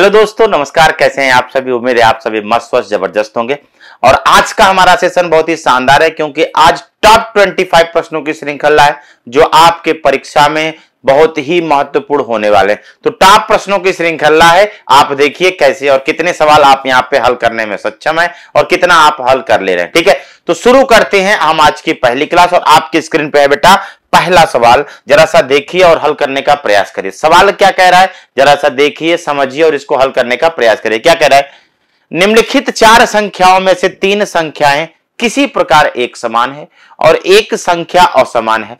hello दोस्तों नमस्कार कैसे हैं आप सभी उम्मीद है आप सभी मस्त स्वस्थ जबरदस्त होंगे और आज का हमारा सेशन बहुत ही शानदार है क्योंकि आज टॉप 25 प्रश्नों की श्रृंखला है जो आपके परीक्षा में बहुत ही महत्वपूर्ण होने वाले हैं तो टॉप प्रश्नों की श्रृंखला है आप देखिए कैसे और कितने सवाल आप यहाँ पे हल करने में सक्षम है और कितना आप हल कर ले रहे हैं ठीक है तो शुरू करते हैं हम आज की पहली क्लास और आपकी स्क्रीन पे है बेटा पहला सवाल जरा सा देखिए और हल करने का प्रयास करिए सवाल क्या कह रहा है जरा सा देखिए समझिए और इसको हल करने का प्रयास करिए क्या कह रहा है निम्नलिखित चार संख्याओं में से तीन संख्याएं किसी प्रकार एक समान है और एक संख्या असमान है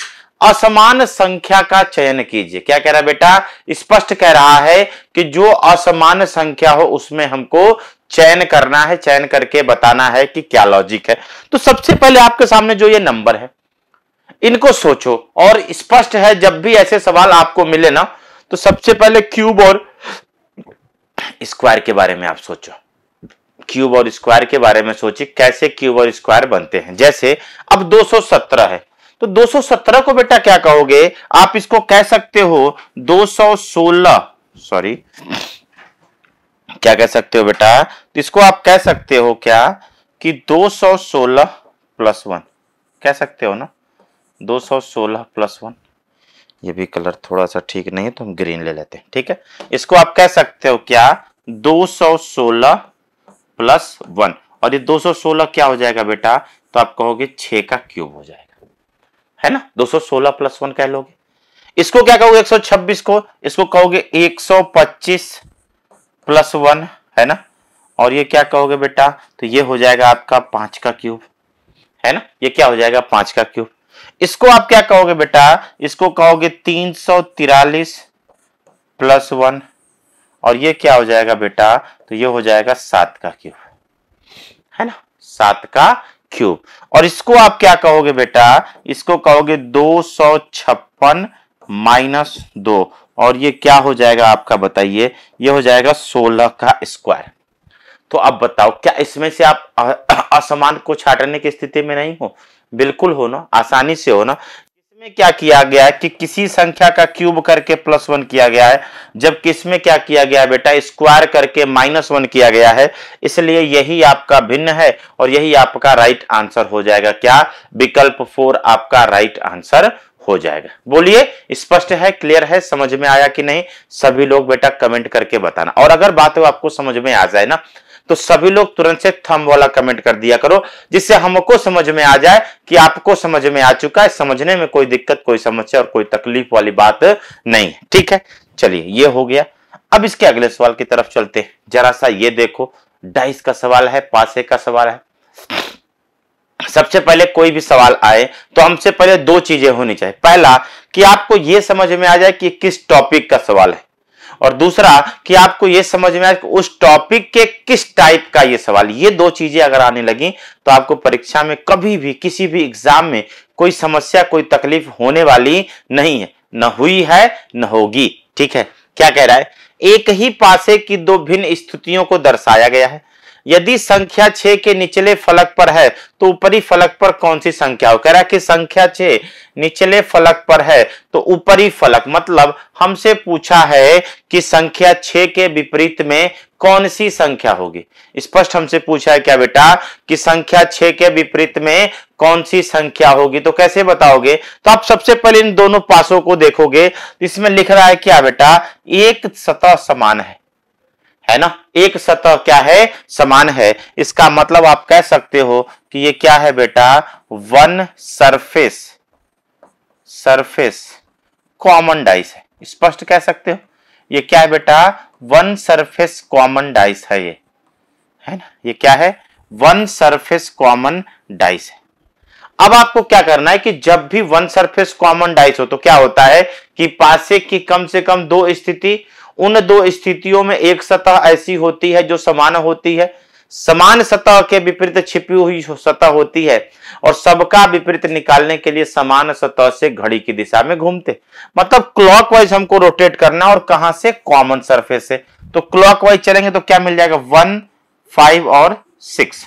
असमान संख्या का चयन कीजिए क्या कह रहा है बेटा स्पष्ट कह रहा है कि जो असमान संख्या हो उसमें हमको चयन करना है चयन करके बताना है कि क्या लॉजिक है तो सबसे पहले आपके सामने जो ये नंबर है इनको सोचो और स्पष्ट है जब भी ऐसे सवाल आपको मिले ना तो सबसे पहले क्यूब और स्क्वायर के बारे में आप सोचो क्यूब और स्क्वायर के बारे में सोचिए कैसे क्यूब और स्क्वायर बनते हैं जैसे अब 217 है तो 217 को बेटा क्या कहोगे आप इसको कह सकते हो 216 सॉरी क्या कह सकते हो बेटा तो इसको आप कह सकते हो क्या कि 216 प्लस वन कह सकते हो ना 216 प्लस वन ये भी कलर थोड़ा सा ठीक नहीं है तो हम ग्रीन ले लेते हैं ठीक है इसको आप कह सकते हो क्या 216 प्लस वन और ये 216 क्या हो जाएगा बेटा तो आप कहोगे छे का क्यूब हो जाएगा है ना 216 प्लस वन कह लोगे इसको क्या कहोगे 126 को इसको कहोगे 125 प्लस वन है ना और ये क्या कहोगे बेटा तो ये हो जाएगा आपका पांच का क्यूब है ना ये क्या हो जाएगा पांच का क्यूब इसको आप क्या कहोगे बेटा इसको कहोगे तीन सौ तिरालीस प्लस वन और ये क्या हो जाएगा बेटा तो ये हो जाएगा सात का क्यूब है ना सात का क्यूब और इसको आप क्या कहोगे बेटा इसको कहोगे दो सौ छप्पन माइनस दो और ये क्या हो जाएगा आपका बताइए ये हो जाएगा सोलह का स्क्वायर तो अब बताओ क्या इसमें से आप असमान को छाटने की स्थिति में नहीं हो बिल्कुल हो ना आसानी से हो ना इसमें क्या किया गया है कि किसी संख्या का क्यूब करके प्लस वन किया गया है जबकि इसमें क्या किया गया है बेटा स्क्वायर करके माइनस वन किया गया है इसलिए यही आपका भिन्न है और यही आपका राइट आंसर हो जाएगा क्या विकल्प फोर आपका राइट आंसर हो जाएगा बोलिए स्पष्ट है क्लियर है समझ में आया कि नहीं सभी लोग बेटा कमेंट करके बताना और अगर बात हो आपको समझ में आ जाए ना तो सभी लोग तुरंत से थम वाला कमेंट कर दिया करो जिससे हमको समझ में आ जाए कि आपको समझ में आ चुका है समझने में कोई दिक्कत कोई समस्या और कोई तकलीफ वाली बात नहीं है ठीक है चलिए ये हो गया अब इसके अगले सवाल की तरफ चलते हैं जरा सा ये देखो डाइस का सवाल है पासे का सवाल है सबसे पहले कोई भी सवाल आए तो हमसे पहले दो चीजें होनी चाहिए पहला कि आपको यह समझ में आ जाए कि किस टॉपिक का सवाल है और दूसरा कि आपको यह समझ में आए उस टॉपिक के किस टाइप का ये सवाल ये दो चीजें अगर आने लगी तो आपको परीक्षा में कभी भी किसी भी एग्जाम में कोई समस्या कोई तकलीफ होने वाली नहीं है न हुई है न होगी ठीक है क्या कह रहा है एक ही पासे की दो भिन्न स्थितियों को दर्शाया गया है यदि संख्या छह के निचले फलक पर है तो ऊपरी फलक पर कौन सी संख्या हो कह रहा है कि संख्या छह निचले फलक पर है तो ऊपरी फलक मतलब हमसे पूछा है कि संख्या छह के विपरीत में कौन सी संख्या होगी स्पष्ट हमसे पूछा है क्या बेटा कि संख्या छह के विपरीत में कौन सी संख्या होगी तो कैसे बताओगे तो आप सबसे पहले इन दोनों पासों को देखोगे इसमें लिख रहा है क्या बेटा एक सतह समान है है ना एक सतह क्या है समान है इसका मतलब आप कह सकते हो कि ये क्या है बेटा one surface surface common dice है स्पष्ट कह सकते हो ये क्या है बेटा वन सरफेस कॉमन डाइस है ये है ना ये क्या है वन सरफेस कॉमन डाइस है अब आपको क्या करना है कि जब भी वन सरफेस कॉमन डाइस हो तो क्या होता है कि पासे की कम से कम दो स्थिति उन दो स्थितियों में एक सतह ऐसी होती है जो समान होती है समान सतह के विपरीत छिपी हुई सतह होती है और सबका विपरीत निकालने के लिए समान सतह से घड़ी की दिशा में घूमते मतलब क्लॉकवाइज हमको रोटेट करना और कहां से कॉमन सरफेस से तो क्लॉकवाइज चलेंगे तो क्या मिल जाएगा वन फाइव और सिक्स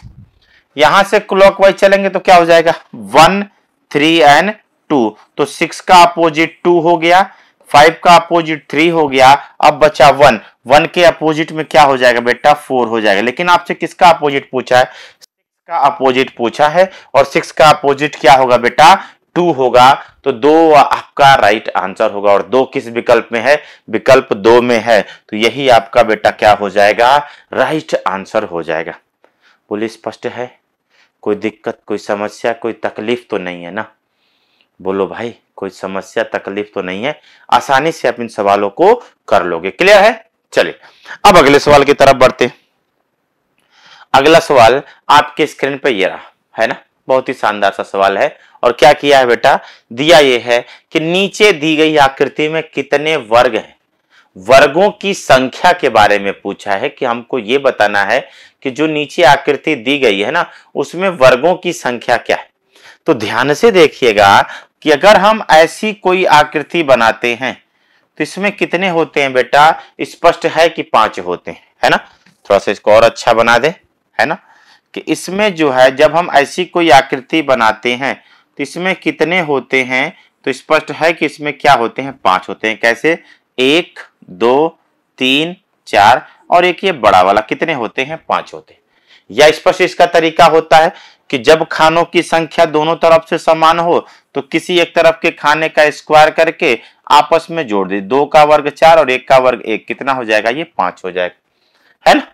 यहां से क्लॉकवाइज चलेंगे तो क्या हो जाएगा वन थ्री एंड टू तो सिक्स का अपोजिट टू हो गया फाइव का अपोजिट थ्री हो गया अब बचा वन वन के अपोजिट में क्या हो जाएगा बेटा फोर हो जाएगा लेकिन आपसे किसका अपोजिट पूछा है सिक्स का अपोजिट पूछा है और सिक्स का अपोजिट क्या होगा बेटा टू होगा तो दो आपका राइट आंसर होगा और दो किस विकल्प में है विकल्प दो में है तो यही आपका बेटा क्या हो जाएगा राइट आंसर हो जाएगा बोले स्पष्ट है कोई दिक्कत कोई समस्या कोई तकलीफ तो नहीं है ना बोलो भाई कोई समस्या तकलीफ तो नहीं है आसानी से आप इन सवालों को कर लोगे क्लियर है चलिए अब अगले सवाल की तरफ बढ़ते अगला सवाल आपके स्क्रीन पर यह रहा है ना बहुत ही शानदार सा सवाल है और क्या किया है बेटा दिया यह है कि नीचे दी गई आकृति में कितने वर्ग हैं वर्गों की संख्या के बारे में पूछा है कि हमको ये बताना है कि जो नीचे आकृति दी गई है ना उसमें वर्गों की संख्या क्या है तो ध्यान से देखिएगा कि अगर हम ऐसी कोई आकृति बनाते हैं तो इसमें कितने होते हैं बेटा स्पष्ट है कि पांच होते हैं है ना थोड़ा सा इसको और अच्छा बना दे है ना कि इसमें जो है जब हम ऐसी कोई आकृति बनाते हैं तो इसमें कितने होते हैं तो स्पष्ट है कि इसमें क्या होते हैं पांच होते हैं कैसे एक दो तीन चार और एक ये बड़ा वाला कितने होते हैं पांच होते हैं या स्पष्ट इस इसका तरीका होता है कि जब खानों की संख्या दोनों तरफ से समान हो तो किसी एक तरफ के खाने का स्क्वायर करके आपस में जोड़ दे दो का वर्ग चार और एक का वर्ग एक कितना हो जाएगा ये पांच हो जाएगा है ना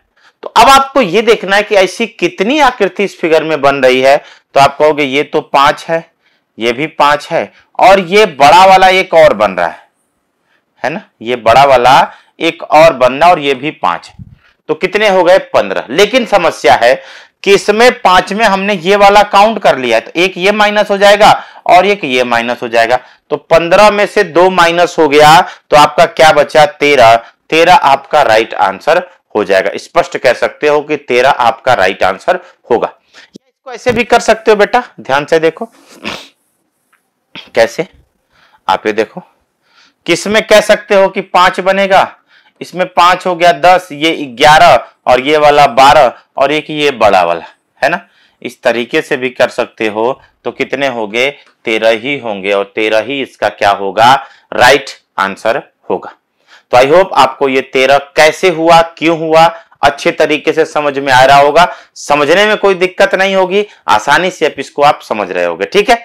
तो अब आपको ये देखना है कि ऐसी कितनी आकृति इस फिगर में बन रही है तो आप कहोगे ये तो पांच है ये भी पांच है और ये बड़ा वाला एक और बन रहा है है ना ये बड़ा वाला एक और बनना और ये भी पांच तो कितने हो गए पंद्रह लेकिन समस्या है कि इसमें पांच में हमने ये वाला काउंट कर लिया है तो एक ये माइनस हो जाएगा और एक ये माइनस हो जाएगा तो पंद्रह में से दो माइनस हो गया तो आपका क्या बचा तेरह तेरह आपका राइट आंसर हो जाएगा स्पष्ट कह सकते हो कि तेरह आपका राइट आंसर होगा इसको ऐसे भी कर सकते हो बेटा ध्यान से देखो कैसे आप ये देखो किसमें कह सकते हो कि पांच बनेगा इसमें पांच हो गया दस ये ग्यारह और ये वाला बारह और एक ये बड़ा वाला है ना इस तरीके से भी कर सकते हो तो कितने होंगे तेरह ही होंगे और तेरह ही इसका क्या होगा राइट आंसर होगा तो आई होप आपको ये तेरह कैसे हुआ क्यों हुआ अच्छे तरीके से समझ में आ रहा होगा समझने में कोई दिक्कत नहीं होगी आसानी से आप इसको आप समझ रहे होगे ठीक है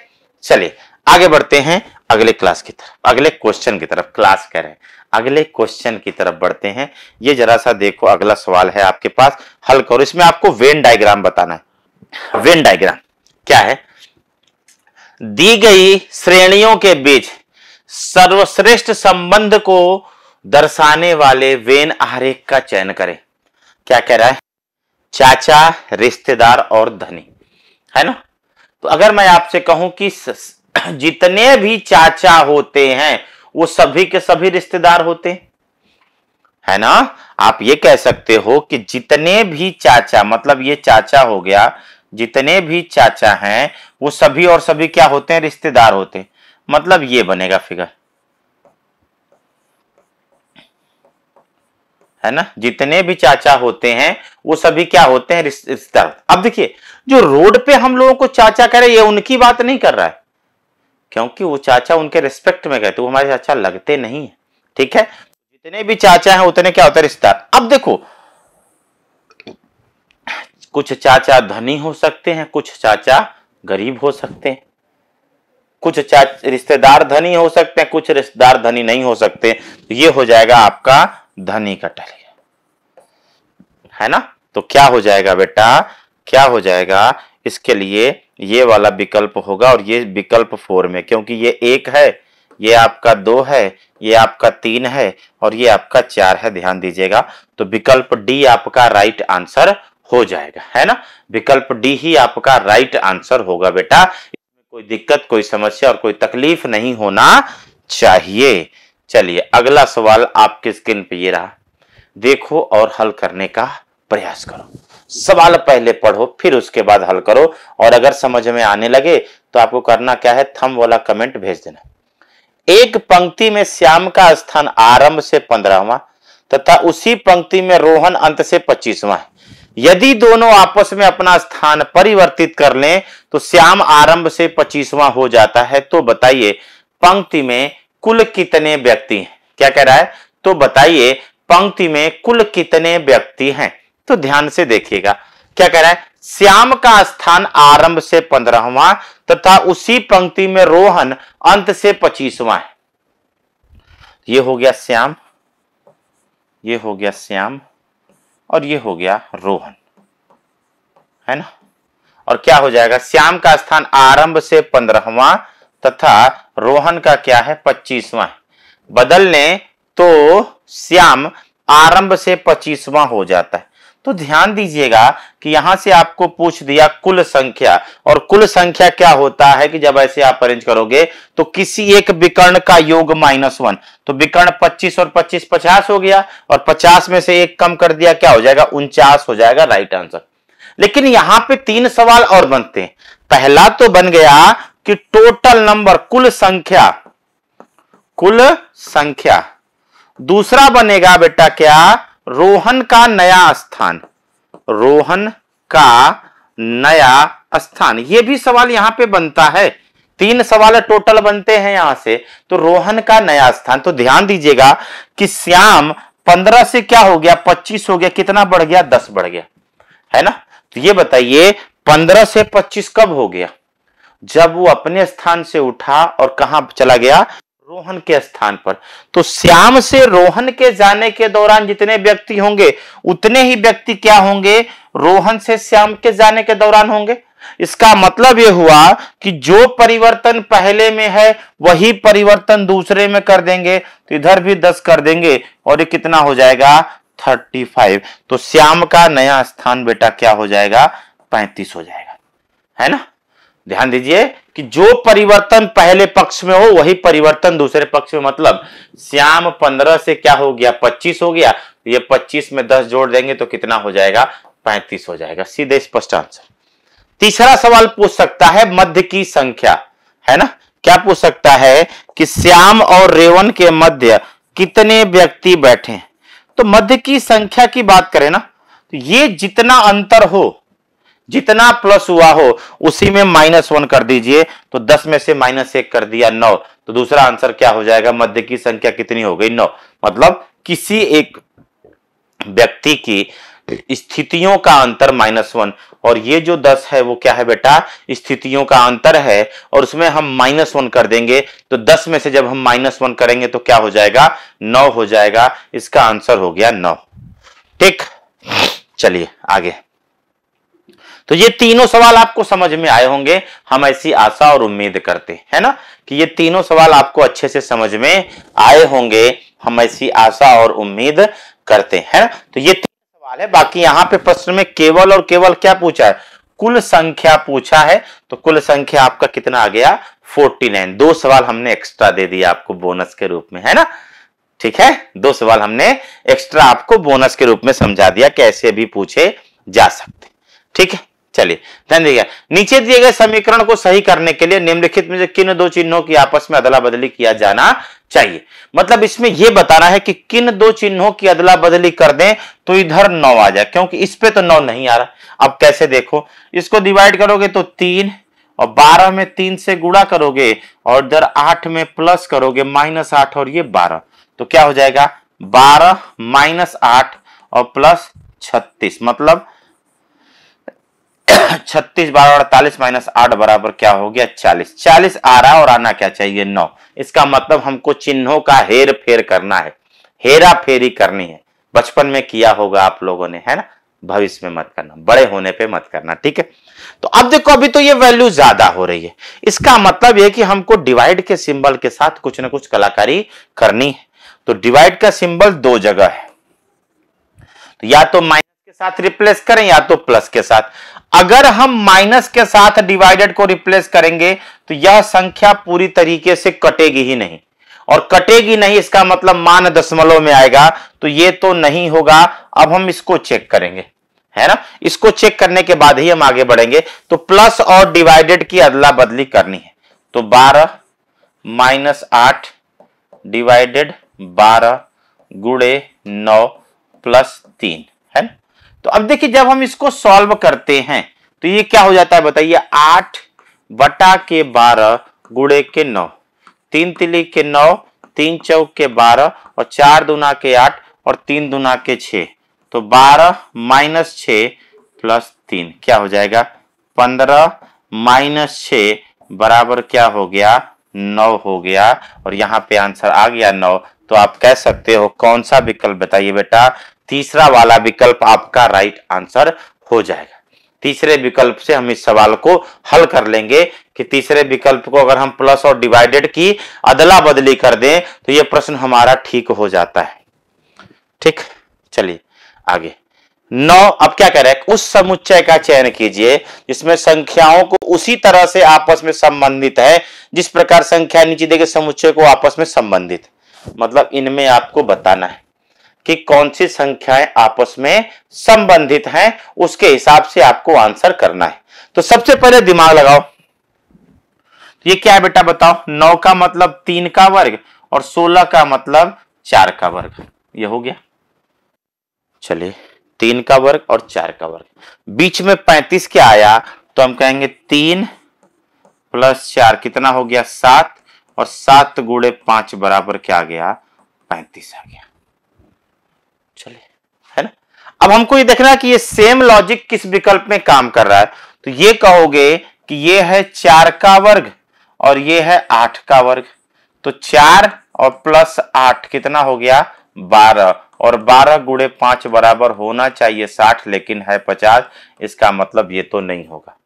चलिए आगे बढ़ते हैं अगले क्लास की तरफ अगले क्वेश्चन की तरफ क्लास कह रहे हैं अगले क्वेश्चन की तरफ बढ़ते हैं ये जरा सा देखो अगला सवाल है आपके पास हल करो इसमें आपको वेन डायग्राम बताना है वेन डायग्राम क्या है दी गई श्रेणियों के बीच सर्वश्रेष्ठ संबंध को दर्शाने वाले वेन आरेख का चयन करें क्या कह रहा है चाचा रिश्तेदार और धनी है ना तो अगर मैं आपसे कहूं कि जितने भी चाचा होते हैं वो सभी के सभी रिश्तेदार होते हैं है ना आप ये कह सकते हो कि जितने भी चाचा मतलब ये चाचा हो गया जितने भी चाचा हैं वो सभी और सभी क्या होते हैं रिश्तेदार होते हैं मतलब ये बनेगा फिगर है ना जितने भी चाचा होते हैं वो सभी क्या होते हैं रिश्तेदार अब देखिए जो रोड पे हम लोगों को चाचा कह रहे ये उनकी बात नहीं कर रहा है क्योंकि वो चाचा उनके रिस्पेक्ट में गए थे वो हमारे चाचा लगते नहीं है ठीक है जितने भी चाचा हैं उतने क्या होते हैं रिश्तेदार अब देखो कुछ चाचा धनी हो सकते हैं कुछ चाचा गरीब हो सकते हैं कुछ चाचा रिश्तेदार धनी हो सकते हैं कुछ रिश्तेदार धनी नहीं हो सकते तो ये हो जाएगा आपका धनी का टल है ना तो क्या हो जाएगा बेटा क्या हो जाएगा इसके लिए ये वाला विकल्प होगा और ये विकल्प फोर में क्योंकि ये एक है ये आपका दो है ये आपका तीन है और ये आपका चार है ध्यान दीजिएगा तो विकल्प डी आपका राइट आंसर हो जाएगा है ना विकल्प डी ही आपका राइट आंसर होगा बेटा इसमें कोई दिक्कत कोई समस्या और कोई तकलीफ नहीं होना चाहिए चलिए अगला सवाल आपके स्क्रीन पे ये रहा देखो और हल करने का प्रयास करो सवाल पहले पढ़ो फिर उसके बाद हल करो और अगर समझ में आने लगे तो आपको करना क्या है थम वाला कमेंट भेज देना एक पंक्ति में श्याम का स्थान आरंभ से पंद्रहवा तथा उसी पंक्ति में रोहन अंत से पच्चीसवा है यदि दोनों आपस में अपना स्थान परिवर्तित कर लें तो श्याम आरंभ से पच्चीसवा हो जाता है तो बताइए पंक्ति में कुल कितने व्यक्ति हैं क्या कह रहा है तो बताइए पंक्ति में कुल कितने व्यक्ति हैं तो ध्यान से देखिएगा क्या कह रहा है श्याम का स्थान आरंभ से पंद्रहवा तथा उसी पंक्ति में रोहन अंत से पच्चीसवा है ये हो गया श्याम ये हो गया श्याम और ये हो गया रोहन है ना और क्या हो जाएगा श्याम का स्थान आरंभ से पंद्रहवा तथा रोहन का क्या है पच्चीसवा बदलने तो श्याम आरंभ से पच्चीसवा हो जाता है तो ध्यान दीजिएगा कि यहां से आपको पूछ दिया कुल संख्या और कुल संख्या क्या होता है कि जब ऐसे आप अरेंज करोगे तो किसी एक विकर्ण का योग माइनस वन तो विकर्ण 25 और 25 50 हो गया और 50 में से एक कम कर दिया क्या हो जाएगा उनचास हो जाएगा राइट आंसर लेकिन यहां पे तीन सवाल और बनते हैं पहला तो बन गया कि टोटल नंबर कुल संख्या कुल संख्या दूसरा बनेगा बेटा क्या रोहन का नया स्थान रोहन का नया स्थान ये भी सवाल यहां पे बनता है तीन सवाल टोटल बनते हैं यहां से तो रोहन का नया स्थान तो ध्यान दीजिएगा कि श्याम पंद्रह से क्या हो गया पच्चीस हो गया कितना बढ़ गया दस बढ़ गया है ना तो ये बताइए पंद्रह से पच्चीस कब हो गया जब वो अपने स्थान से उठा और कहा चला गया रोहन के स्थान पर तो श्याम से रोहन के जाने के दौरान जितने व्यक्ति होंगे उतने ही व्यक्ति क्या होंगे रोहन से श्याम के जाने के दौरान होंगे इसका मतलब यह हुआ कि जो परिवर्तन पहले में है वही परिवर्तन दूसरे में कर देंगे तो इधर भी दस कर देंगे और ये कितना हो जाएगा थर्टी फाइव तो श्याम का नया स्थान बेटा क्या हो जाएगा पैंतीस हो जाएगा है ना ध्यान दीजिए कि जो परिवर्तन पहले पक्ष में हो वही परिवर्तन दूसरे पक्ष में मतलब श्याम पंद्रह से क्या हो गया पच्चीस हो गया तो ये पच्चीस में दस जोड़ देंगे तो कितना हो जाएगा पैंतीस हो जाएगा सीधे स्पष्ट आंसर तीसरा सवाल पूछ सकता है मध्य की संख्या है ना क्या पूछ सकता है कि श्याम और रेवन के मध्य कितने व्यक्ति बैठे तो मध्य की संख्या की बात करें ना तो ये जितना अंतर हो जितना प्लस हुआ हो उसी में माइनस वन कर दीजिए तो दस में से माइनस एक कर दिया नौ तो दूसरा आंसर क्या हो जाएगा मध्य की संख्या कितनी हो गई नौ मतलब किसी एक व्यक्ति की स्थितियों का अंतर माइनस वन और ये जो दस है वो क्या है बेटा स्थितियों का अंतर है और उसमें हम माइनस वन कर देंगे तो दस में से जब हम माइनस वन करेंगे तो क्या हो जाएगा नौ हो जाएगा इसका आंसर हो गया नौ ठीक चलिए आगे तो ये तीनों सवाल आपको समझ में आए होंगे हम ऐसी आशा और उम्मीद करते है ना कि ये तीनों सवाल आपको अच्छे से समझ में आए होंगे हम ऐसी आशा और उम्मीद करते हैं तो ये तीन सवाल है बाकी यहाँ पे प्रश्न में केवल और केवल क्या पूछा है कुल संख्या पूछा है तो कुल संख्या आपका कितना आ गया 49 दो सवाल हमने एक्स्ट्रा दे दिया आपको बोनस के रूप में है ना ठीक है दो सवाल हमने एक्स्ट्रा आपको बोनस के रूप में समझा दिया कैसे भी पूछे जा सकते ठीक है चलिए ध्यान दीजिएगा नीचे दिए गए समीकरण को सही करने के लिए निम्नलिखित में से किन दो चिन्हों की आपस में अदला बदली किया जाना चाहिए मतलब इसमें यह बताना है कि किन दो चिन्हों की अदला बदली कर दें तो इधर नौ आ जाए क्योंकि इस पे तो नौ नहीं आ रहा अब कैसे देखो इसको डिवाइड करोगे तो तीन और बारह में तीन से गुड़ा करोगे और इधर आठ में प्लस करोगे माइनस आठ और ये बारह तो क्या हो जाएगा बारह माइनस आठ और प्लस छत्तीस मतलब छत्तीस बारह अड़तालीस माइनस आठ बराबर क्या हो गया चालीस चालीस आ रहा और आना क्या चाहिए नौ इसका मतलब हमको चिन्हों का हेर फेर करना है हेरा फेरी करनी है बचपन में किया होगा आप लोगों ने है ना भविष्य में मत करना बड़े होने पे मत करना ठीक है तो अब देखो अभी तो ये वैल्यू ज्यादा हो रही है इसका मतलब ये कि हमको डिवाइड के सिंबल के साथ कुछ ना कुछ कलाकारी करनी है तो डिवाइड का सिंबल दो जगह है तो या तो माइनस के साथ रिप्लेस करें या तो प्लस के साथ अगर हम माइनस के साथ डिवाइडेड को रिप्लेस करेंगे तो यह संख्या पूरी तरीके से कटेगी ही नहीं और कटेगी नहीं इसका मतलब मान दशमलव में आएगा तो ये तो नहीं होगा अब हम इसको चेक करेंगे है ना इसको चेक करने के बाद ही हम आगे बढ़ेंगे तो प्लस और डिवाइडेड की अदला बदली करनी है तो बारह माइनस आठ डिवाइडेड बारह गुड़े नौ प्लस तीन तो अब देखिए जब हम इसको सॉल्व करते हैं तो ये क्या हो जाता है बताइए आठ बटा के बारह गुड़े के नौ तीन तिली के नौ तीन चौक के बारह और चार दुना के आठ और तीन दुना के छ तो बारह माइनस छ प्लस तीन क्या हो जाएगा पंद्रह माइनस छ बराबर क्या हो गया नौ हो गया और यहाँ पे आंसर आ गया नौ तो आप कह सकते हो कौन सा विकल्प बताइए बेटा तीसरा वाला विकल्प आपका राइट आंसर हो जाएगा तीसरे विकल्प से हम इस सवाल को हल कर लेंगे कि तीसरे विकल्प को अगर हम प्लस और डिवाइडेड की अदला बदली कर दें तो यह प्रश्न हमारा ठीक हो जाता है ठीक चलिए आगे नौ अब क्या कह रहे हैं उस समुच्चय का चयन कीजिए जिसमें संख्याओं को उसी तरह से आपस में संबंधित है जिस प्रकार संख्या नीचे देखे समुच्चय को आपस में संबंधित मतलब इनमें आपको बताना है कि कौन सी संख्याएं आपस में संबंधित हैं उसके हिसाब से आपको आंसर करना है तो सबसे पहले दिमाग लगाओ तो ये क्या है बेटा बताओ नौ का मतलब तीन का वर्ग और सोलह का मतलब चार का वर्ग ये हो गया चलिए तीन का वर्ग और चार का वर्ग बीच में पैंतीस क्या आया तो हम कहेंगे तीन प्लस चार कितना हो गया सात और सात गुड़े पांच बराबर क्या आ गया पैंतीस आ गया चले है ना अब हमको ये देखना कि ये सेम लॉजिक किस विकल्प में काम कर रहा है तो ये कहोगे कि ये है चार का वर्ग और ये है आठ का वर्ग तो चार और प्लस आठ कितना हो गया बारह और बारह गुड़े पांच बराबर होना चाहिए साठ लेकिन है पचास इसका मतलब ये तो नहीं होगा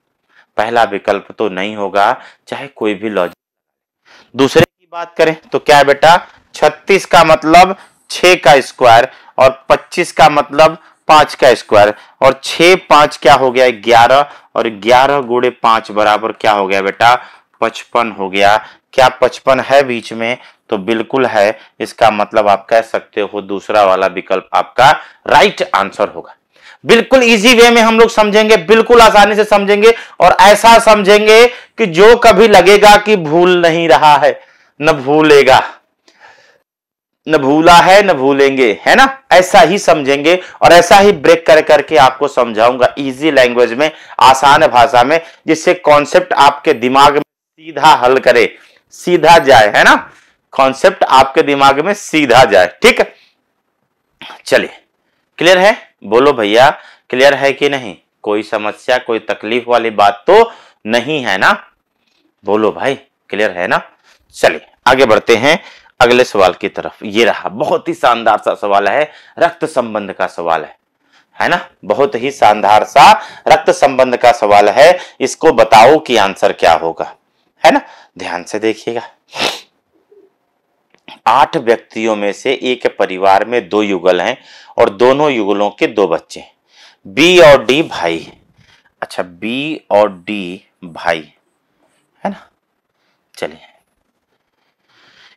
पहला विकल्प तो नहीं होगा चाहे कोई भी लॉजिक दूसरे की बात करें तो क्या बेटा छत्तीस का मतलब छ का स्क्वायर और पच्चीस का मतलब पांच का स्क्वायर और छ पांच क्या हो गया ग्यारह और ग्यारह गुड़े पांच बराबर क्या हो गया बेटा पचपन हो गया क्या पचपन है बीच में तो बिल्कुल है इसका मतलब आप कह सकते हो दूसरा वाला विकल्प आपका राइट आंसर होगा बिल्कुल इजी वे में हम लोग समझेंगे बिल्कुल आसानी से समझेंगे और ऐसा समझेंगे कि जो कभी लगेगा कि भूल नहीं रहा है न भूलेगा न भूला है न भूलेंगे है ना ऐसा ही समझेंगे और ऐसा ही ब्रेक कर करके आपको समझाऊंगा इजी लैंग्वेज में आसान भाषा में जिससे कॉन्सेप्ट आपके दिमाग में सीधा हल करे सीधा जाए है ना कॉन्सेप्ट आपके दिमाग में सीधा जाए ठीक चलिए क्लियर है बोलो भैया क्लियर है कि नहीं कोई समस्या कोई तकलीफ वाली बात तो नहीं है ना बोलो भाई क्लियर है ना चलिए आगे बढ़ते हैं अगले सवाल की तरफ ये रहा बहुत ही शानदार सा सवाल है रक्त संबंध का सवाल है है ना बहुत ही शानदार सा रक्त संबंध का सवाल है इसको बताओ कि आंसर क्या होगा है ना ध्यान से देखिएगा आठ व्यक्तियों में से एक परिवार में दो युगल हैं और दोनों युगलों के दो बच्चे बी और डी भाई अच्छा बी और डी भाई है ना चलिए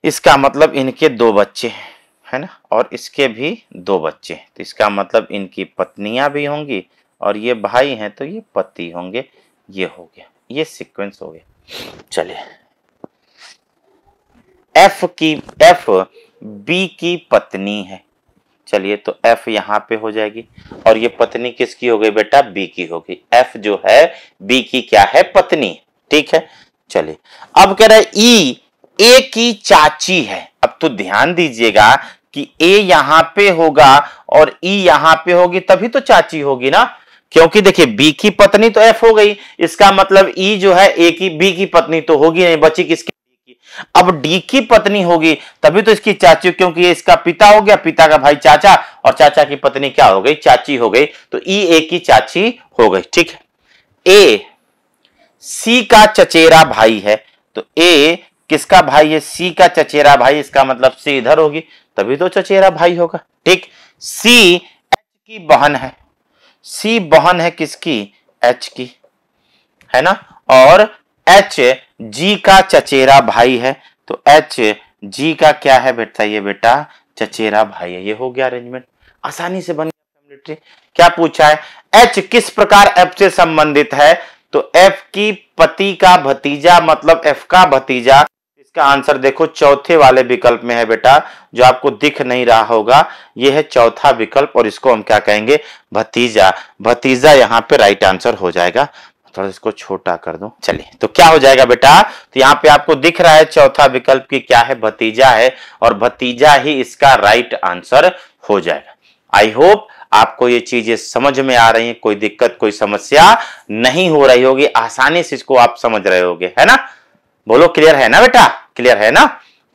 इसका मतलब इनके दो बच्चे हैं है ना और इसके भी दो बच्चे हैं तो इसका मतलब इनकी पत्नियां भी होंगी और ये भाई हैं तो ये पति होंगे ये हो गया ये सीक्वेंस हो गया चलिए एफ की एफ बी की पत्नी है चलिए तो एफ यहां पे हो जाएगी और ये पत्नी किसकी हो गई बेटा बी की हो गई एफ जो है बी की क्या है पत्नी ठीक है चलिए अब कह रहा है ई e ए की चाची है अब तो ध्यान दीजिएगा कि ए यहां पे होगा और ई e यहां पे होगी तभी तो चाची होगी ना क्योंकि देखिए बी की पत्नी तो एफ हो गई इसका मतलब ई e जो है ए की बी की पत्नी तो होगी नहीं बची किसकी अब डी की पत्नी होगी तभी तो इसकी चाची क्योंकि इसका पिता हो गया पिता का भाई चाचा और चाचा की पत्नी क्या हो गई चाची हो गई तो ई e, ए की चाची हो गई ठीक है ए सी का चचेरा भाई है तो ए किसका भाई है सी का चचेरा भाई इसका मतलब सी इधर होगी तभी तो चचेरा भाई होगा ठीक सी एच की बहन है सी बहन है किसकी एच की है ना और एच जी का चचेरा भाई है तो एच जी का क्या है बेटा ये बेटा चचेरा भाई है ये हो गया अरेंजमेंट आसानी से बन गया क्या पूछा है एच किस प्रकार एफ से संबंधित है तो एफ की पति का भतीजा मतलब एफ का भतीजा इसका आंसर देखो चौथे वाले विकल्प में है बेटा जो आपको दिख नहीं रहा होगा ये है चौथा विकल्प और इसको हम क्या कहेंगे भतीजा भतीजा यहाँ पे राइट आंसर हो जाएगा थोड़ा इसको छोटा कर दो चलिए तो क्या हो जाएगा बेटा तो यहाँ पे आपको दिख रहा है चौथा विकल्प की क्या है भतीजा है और भतीजा ही इसका राइट आंसर हो जाएगा आई होप आपको ये चीजें समझ में आ रही हैं कोई दिक्कत कोई समस्या नहीं हो रही होगी आसानी से इसको आप समझ रहे होगे है ना बोलो क्लियर है ना बेटा क्लियर है ना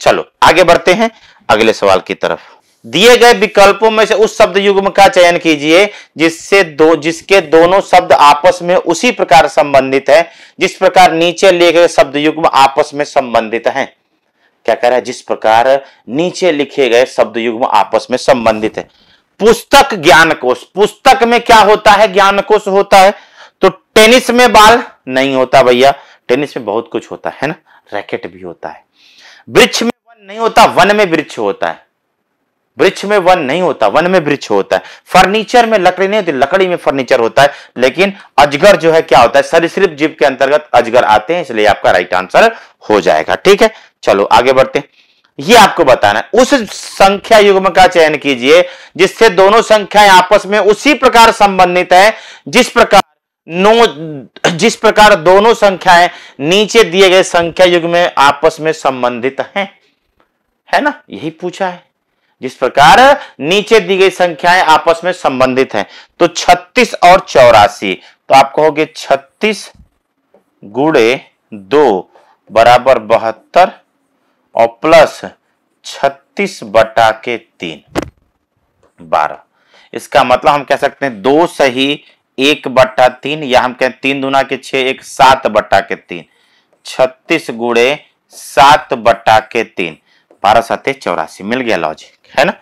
चलो आगे बढ़ते हैं अगले सवाल की तरफ दिए गए विकल्पों में से उस शब्द युग्म का चयन कीजिए जिससे दो जिसके दोनों शब्द आपस में उसी प्रकार संबंधित है जिस प्रकार नीचे लिए गए शब्द युग्म आपस में संबंधित हैं क्या कह रहा है जिस प्रकार नीचे लिखे गए शब्द युग्म आपस में संबंधित है पुस्तक ज्ञान कोश पुस्तक में क्या होता है ज्ञान कोश होता है तो टेनिस में बाल नहीं होता भैया टेनिस में बहुत कुछ होता है ना रैकेट भी होता है वृक्ष में वन नहीं होता वन में वृक्ष होता है वृक्ष में वन नहीं होता वन में वृक्ष होता है फर्नीचर में लकड़ी नहीं होती लकड़ी में फर्नीचर होता है लेकिन अजगर जो है क्या होता है सरिसृप जीव के अंतर्गत अजगर आते हैं इसलिए आपका राइट आंसर हो जाएगा ठीक है चलो आगे बढ़ते हैं ये आपको बताना है उस संख्या युग्म का चयन कीजिए जिससे दोनों संख्याएं आपस में उसी प्रकार संबंधित है जिस प्रकार नो जिस प्रकार दोनों संख्याएं नीचे दिए गए संख्या युग में आपस में संबंधित हैं है ना यही पूछा है जिस प्रकार नीचे दी गई संख्याएं आपस में संबंधित हैं तो 36 और चौरासी तो आप कहोगे 36 गुड़े दो बराबर बहत्तर और प्लस 36 बटा के तीन बारह इसका मतलब हम कह सकते हैं दो सही एक बट्टा तीन या हम कहें तीन दुना के छ एक सात बट्टा के तीन छत्तीस गुड़े सात बट्टा के तीन बारह सत्य चौरासी मिल गया लॉजिक है ना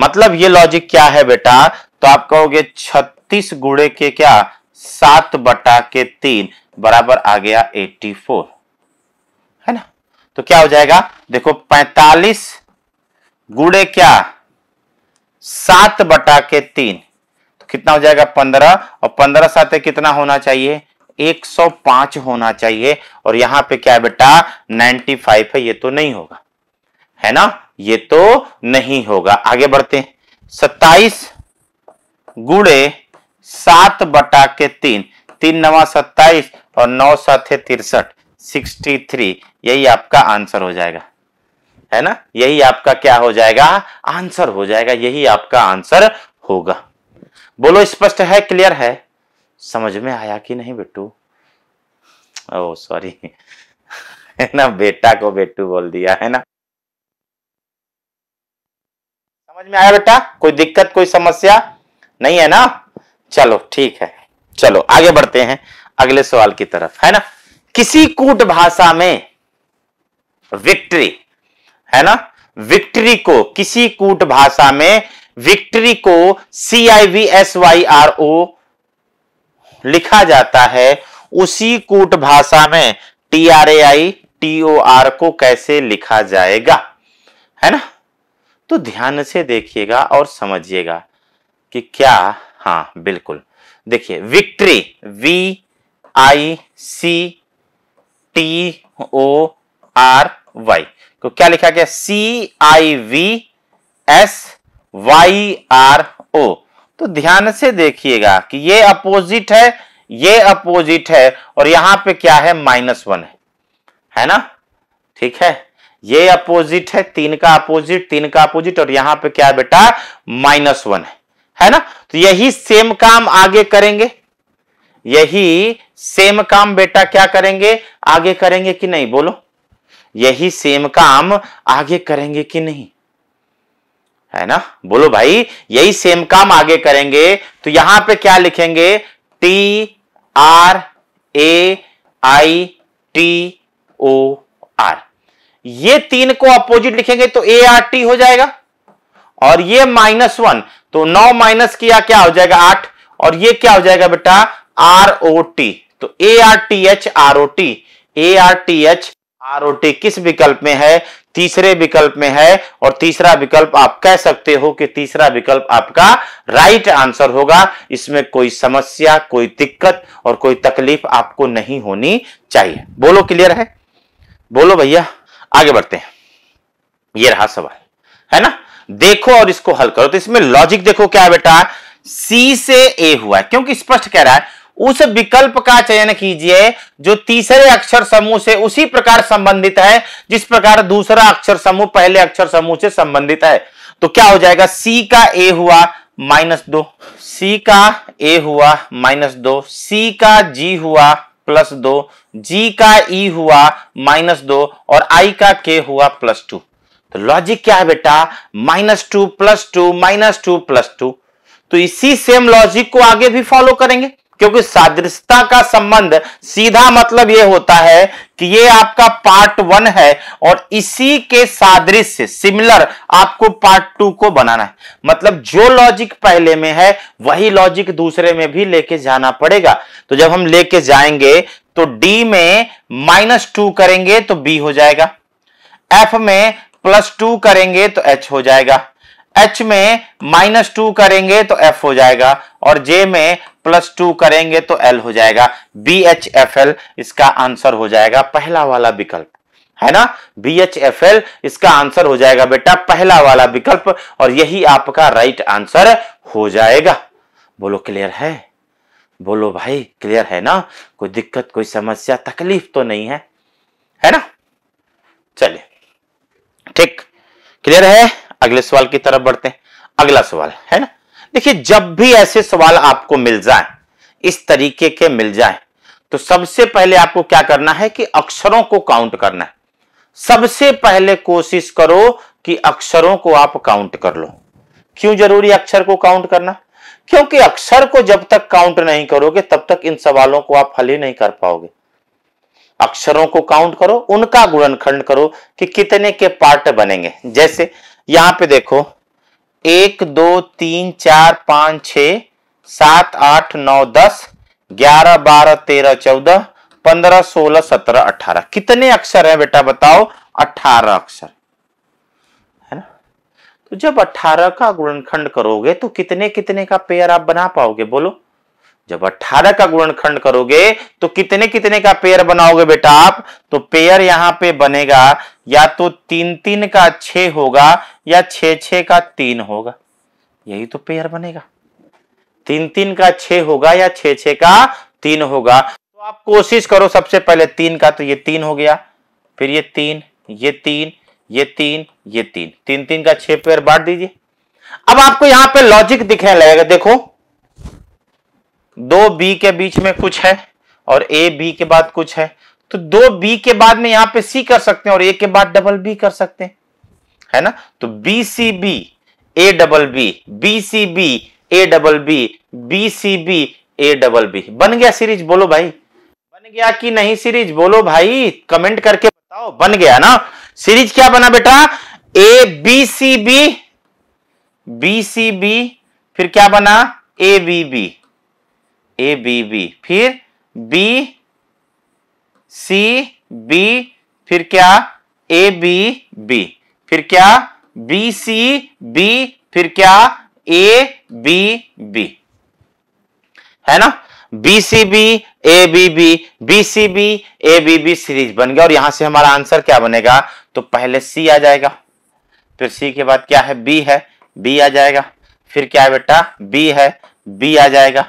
मतलब ये लॉजिक क्या है बेटा तो आप कहोगे छत्तीस गुड़े के क्या सात बटा के तीन बराबर आ गया एट्टी फोर है ना तो क्या हो जाएगा देखो पैतालीस गुड़े क्या सात बटा के तीन कितना हो जाएगा पंद्रह और पंद्रह साथ कितना होना चाहिए 105 होना चाहिए और यहां पे क्या बेटा 95 है ये तो नहीं होगा है ना ये तो नहीं होगा आगे बढ़ते हैं सत्ताईस गुड़े सात बटा के तीन तीन नवा सत्ताईस और नौ साथे तिरसठ सिक्सटी थ्री यही आपका आंसर हो जाएगा है ना यही आपका क्या हो जाएगा आंसर हो जाएगा यही आपका आंसर होगा बोलो स्पष्ट है क्लियर है समझ में आया कि नहीं बिट्टू ओ सॉरी है ना बेटा को बेटू बोल दिया है ना समझ में आया बेटा कोई दिक्कत कोई समस्या नहीं है ना चलो ठीक है चलो आगे बढ़ते हैं अगले सवाल की तरफ है ना किसी कूट भाषा में विक्ट्री है ना विक्ट्री को किसी कूट भाषा में विक्ट्री को C I V S Y R O लिखा जाता है उसी कूट भाषा में T R A I T O R को कैसे लिखा जाएगा है ना तो ध्यान से देखिएगा और समझिएगा कि क्या हाँ बिल्कुल देखिए victory V I C T O R Y को क्या लिखा गया C I V S Y R O तो ध्यान से देखिएगा कि ये अपोजिट है ये अपोजिट है और यहां पे क्या है माइनस वन है है ना ठीक है ये अपोजिट है तीन का अपोजिट तीन का अपोजिट और यहां पे क्या बेटा माइनस वन है है ना तो यही सेम काम आगे करेंगे यही सेम काम बेटा क्या करेंगे आगे करेंगे कि नहीं बोलो यही सेम काम आगे करेंगे कि नहीं है ना बोलो भाई यही सेम काम आगे करेंगे तो यहां पे क्या लिखेंगे T R A I T O R ये तीन को अपोजिट लिखेंगे तो ए आर टी हो जाएगा और ये माइनस वन तो नौ माइनस किया क्या हो जाएगा आठ और ये क्या हो जाएगा बेटा आर ओ टी तो A R T H R O T A R T H R O T किस विकल्प में है तीसरे विकल्प में है और तीसरा विकल्प आप कह सकते हो कि तीसरा विकल्प आपका राइट आंसर होगा इसमें कोई समस्या कोई दिक्कत और कोई तकलीफ आपको नहीं होनी चाहिए बोलो क्लियर है बोलो भैया आगे बढ़ते हैं ये रहा सवाल है ना देखो और इसको हल करो तो इसमें लॉजिक देखो क्या बेटा सी से ए हुआ है क्योंकि स्पष्ट कह रहा है उस विकल्प का चयन कीजिए जो तीसरे अक्षर समूह से उसी प्रकार संबंधित है जिस प्रकार दूसरा अक्षर समूह पहले अक्षर समूह से संबंधित है तो क्या हो जाएगा सी का ए हुआ माइनस दो सी का ए हुआ माइनस दो सी का जी हुआ प्लस दो जी का ई e हुआ माइनस दो और आई का के हुआ प्लस टू तो लॉजिक क्या है बेटा minus two plus two minus two plus two तो इसी सेम लॉजिक को आगे भी फॉलो करेंगे क्योंकि सादृश्यता का संबंध सीधा मतलब यह होता है कि ये आपका पार्ट वन है और इसी के सादृश्य सिमिलर आपको पार्ट टू को बनाना है मतलब जो लॉजिक पहले में है वही लॉजिक दूसरे में भी लेके जाना पड़ेगा तो जब हम लेके जाएंगे तो डी में माइनस टू करेंगे तो बी हो जाएगा एफ में प्लस टू करेंगे तो एच हो जाएगा एच में माइनस टू करेंगे तो एफ हो जाएगा और जे में प्लस टू करेंगे तो एल हो जाएगा बी एच एफ एल इसका आंसर हो जाएगा पहला वाला विकल्प है ना बी एच एफ एल इसका आंसर हो जाएगा बेटा पहला वाला विकल्प और यही आपका राइट आंसर हो जाएगा बोलो क्लियर है बोलो भाई क्लियर है ना कोई दिक्कत कोई समस्या तकलीफ तो नहीं है है ना चलिए ठीक क्लियर है अगले सवाल की तरफ बढ़ते हैं अगला सवाल है ना देखिए जब भी ऐसे सवाल आपको मिल जाए इस तरीके के मिल जाए तो सबसे पहले आपको क्या करना है कि अक्षरों को काउंट करना है सबसे पहले कोशिश करो कि अक्षरों को आप काउंट कर लो क्यों जरूरी अक्षर को काउंट करना क्योंकि अक्षर को जब तक काउंट नहीं करोगे तब तक इन सवालों को आप हल ही नहीं कर पाओगे अक्षरों को काउंट करो उनका गुणनखंड करो कि कितने के पार्ट बनेंगे जैसे यहां पे देखो एक दो तीन चार पाँच छ सात आठ नौ दस ग्यारह बारह तेरह चौदह पंद्रह सोलह सत्रह अठारह कितने अक्षर हैं बेटा बताओ अठारह अक्षर है ना तो जब अठारह का गुणनखंड करोगे तो कितने कितने का पेयर आप बना पाओगे बोलो जब 18 का गुणनखंड करोगे तो कितने कितने का पेयर बनाओगे बेटा आप तो पेयर यहां पे बनेगा या तो तीन तीन का छ होगा या छ छ का तीन होगा यही तो पेयर बनेगा तीन तीन का छ होगा या छे छ का तीन होगा तो आप कोशिश करो सबसे पहले तीन का तो ये तीन हो गया फिर ये तीन ये तीन ये तीन ये तीन तीन तीन का छह पेयर बांट दीजिए अब आपको यहां पर लॉजिक दिखने लगेगा देखो दो बी के बीच में कुछ है और ए बी के बाद कुछ है तो दो बी के बाद में यहां पे सी कर सकते हैं और ए के बाद डबल बी कर सकते हैं है ना तो B C B A double B B C B A double B B C B A double B बन गया सीरीज बोलो भाई बन गया कि नहीं सीरीज बोलो भाई कमेंट करके बताओ बन गया ना सीरीज क्या बना बेटा A B C B B C B फिर क्या बना A B B A B B फिर बी सी बी फिर क्या ए बी बी फिर क्या बी सी बी फिर क्या ए बी बी है ना B C B A B B B C B A B B series बन गया और यहां से हमारा आंसर क्या बनेगा तो पहले सी आ जाएगा फिर सी के बाद क्या है बी है बी आ जाएगा फिर क्या है बेटा बी है बी आ जाएगा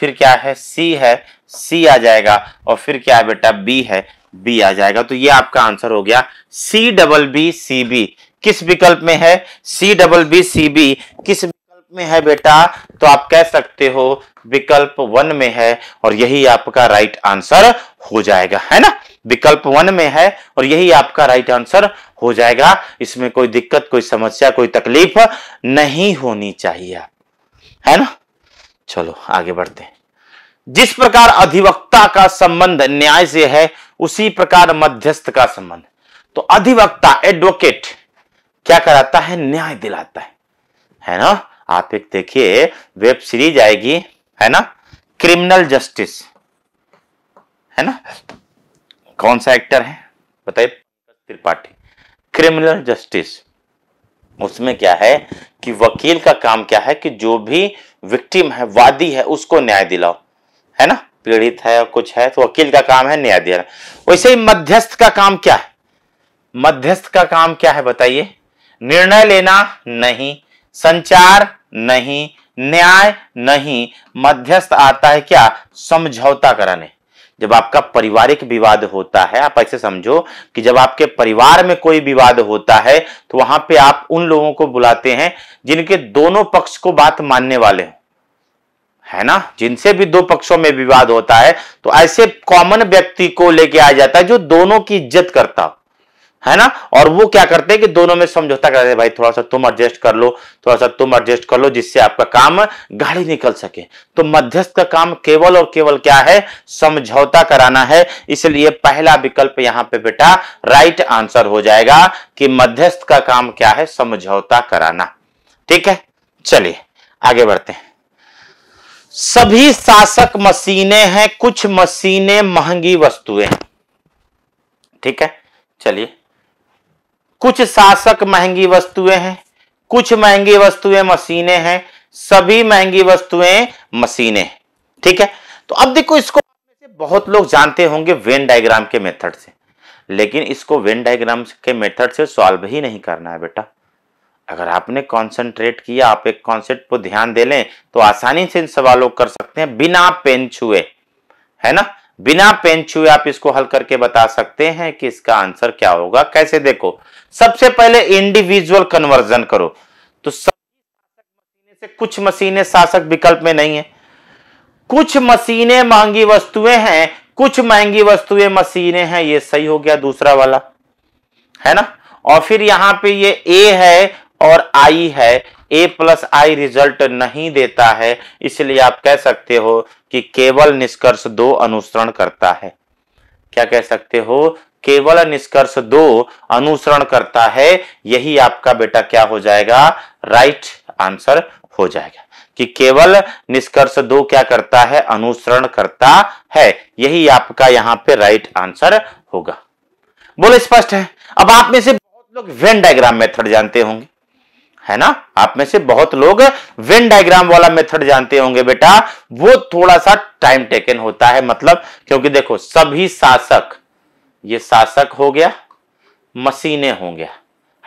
फिर क्या है सी है सी आ जाएगा और फिर क्या है बेटा बी है बी आ जाएगा तो ये आपका आंसर हो गया C double B C B किस विकल्प में है C double B C B किस विकल्प में है बेटा तो आप कह सकते हो विकल्प वन में है और यही आपका राइट आंसर हो जाएगा है ना विकल्प वन में है और यही आपका राइट आंसर हो जाएगा इसमें कोई दिक्कत कोई समस्या कोई तकलीफ नहीं होनी चाहिए है ना चलो आगे बढ़ते हैं जिस प्रकार अधिवक्ता का संबंध न्याय से है उसी प्रकार मध्यस्थ का संबंध तो अधिवक्ता एडवोकेट क्या कराता है न्याय दिलाता है है ना आप एक देखिए वेब सीरीज आएगी है ना क्रिमिनल जस्टिस है ना कौन सा एक्टर है बताइए त्रिपाठी क्रिमिनल जस्टिस उसमें क्या है कि वकील का काम क्या है कि जो भी विक्टिम है वादी है उसको न्याय दिलाओ है ना पीड़ित है या कुछ है तो वकील का काम है न्याय दिलाना वैसे ही मध्यस्थ का काम क्या है मध्यस्थ का काम क्या है बताइए निर्णय लेना नहीं संचार नहीं न्याय नहीं मध्यस्थ आता है क्या समझौता कराने जब आपका पारिवारिक विवाद होता है आप ऐसे समझो कि जब आपके परिवार में कोई विवाद होता है तो वहां पे आप उन लोगों को बुलाते हैं जिनके दोनों पक्ष को बात मानने वाले हो है ना जिनसे भी दो पक्षों में विवाद होता है तो ऐसे कॉमन व्यक्ति को लेके आ जाता है जो दोनों की इज्जत करता हो है ना और वो क्या करते हैं कि दोनों में समझौता करते हैं भाई थोड़ा सा तुम एडजस्ट कर लो थोड़ा सा तुम एडजस्ट कर लो जिससे आपका काम गाड़ी निकल सके तो मध्यस्थ का काम केवल और केवल क्या है समझौता कराना है इसलिए पहला विकल्प यहां पे बेटा राइट आंसर हो जाएगा कि मध्यस्थ का काम क्या है समझौता कराना ठीक है चलिए आगे बढ़ते हैं सभी शासक मशीनें हैं कुछ मशीनें महंगी वस्तुएं ठीक है चलिए कुछ शासक महंगी वस्तुएं हैं कुछ महंगी वस्तुएं मशीनें हैं सभी महंगी वस्तुएं मशीनें ठीक है तो अब देखो इसको बहुत लोग जानते होंगे वेन डायग्राम के मेथड से लेकिन इसको वेन डायग्राम के मेथड से सॉल्व ही नहीं करना है बेटा अगर आपने कंसंट्रेट किया आप एक कॉन्सेप्ट को ध्यान दे लें तो आसानी से इन सवालों कर सकते हैं बिना पेन छुए है ना बिना पेन छुए आप इसको हल करके बता सकते हैं कि इसका आंसर क्या होगा कैसे देखो सबसे पहले इंडिविजुअल कन्वर्जन करो तो से कुछ मशीनें शासक विकल्प में नहीं है कुछ मशीनें महंगी वस्तुएं हैं कुछ महंगी वस्तुएं मशीनें हैं ये सही हो गया दूसरा वाला है ना और फिर यहां पे ये ए है और आई है ए प्लस आई रिजल्ट नहीं देता है इसलिए आप कह सकते हो कि केवल निष्कर्ष दो अनुसरण करता है क्या कह सकते हो केवल निष्कर्ष दो अनुसरण करता है यही आपका बेटा क्या हो जाएगा राइट आंसर हो जाएगा कि केवल निष्कर्ष दो क्या करता है अनुसरण करता है यही आपका यहां पे राइट आंसर होगा बोले स्पष्ट है अब आप में से बहुत लोग वेन डायग्राम मेथड जानते होंगे है ना आप में से बहुत लोग वेन डायग्राम वाला मेथड जानते होंगे बेटा वो थोड़ा सा टाइम टेकन होता है मतलब क्योंकि देखो सभी शासक ये शासक हो गया मशीनें हो गया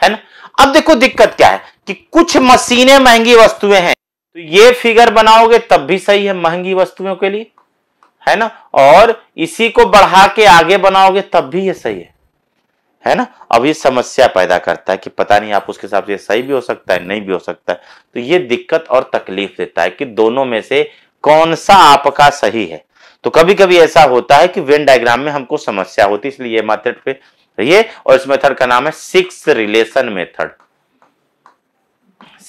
है ना अब देखो दिक्कत क्या है कि कुछ मशीनें महंगी वस्तुएं हैं तो ये फिगर बनाओगे तब भी सही है महंगी वस्तुओं के लिए है ना और इसी को बढ़ा के आगे बनाओगे तब भी ये सही है है ना अब ये समस्या पैदा करता है कि पता नहीं आप उसके हिसाब से सही भी हो सकता है नहीं भी हो सकता है तो ये दिक्कत और तकलीफ देता है कि दोनों में से कौन सा आपका सही है तो कभी कभी ऐसा होता है कि वेन डायग्राम में हमको समस्या होती है इसलिए ये मेथड पे रहिए और इस मेथड का नाम है six relation method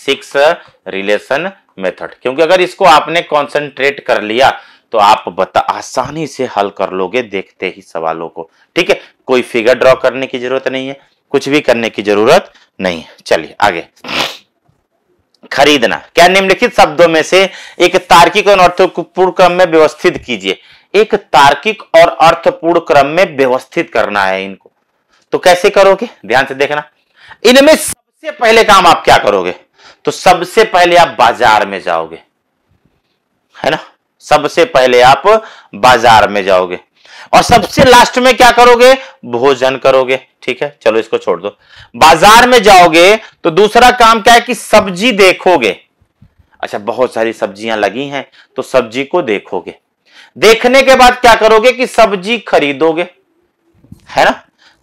six relation method क्योंकि अगर इसको आपने कॉन्सेंट्रेट कर लिया तो आप बता आसानी से हल कर लोगे देखते ही सवालों को ठीक है कोई फिगर ड्रॉ करने की जरूरत नहीं है कुछ भी करने की जरूरत नहीं है चलिए आगे खरीदना क्या निम्नलिखित शब्दों में से एक तार्किक और अर्थपूर्ण क्रम में व्यवस्थित कीजिए एक तार्किक और अर्थपूर्ण क्रम में व्यवस्थित करना है इनको तो कैसे करोगे ध्यान से देखना इनमें सबसे पहले काम आप क्या करोगे तो सबसे पहले आप बाजार में जाओगे है ना सबसे पहले आप बाजार में जाओगे और सबसे लास्ट में क्या करोगे भोजन करोगे ठीक है चलो इसको छोड़ दो बाजार में जाओगे तो दूसरा काम क्या है कि सब्जी देखोगे अच्छा बहुत सारी सब्जियां लगी हैं तो सब्जी को देखोगे देखने के बाद क्या करोगे कि सब्जी खरीदोगे है ना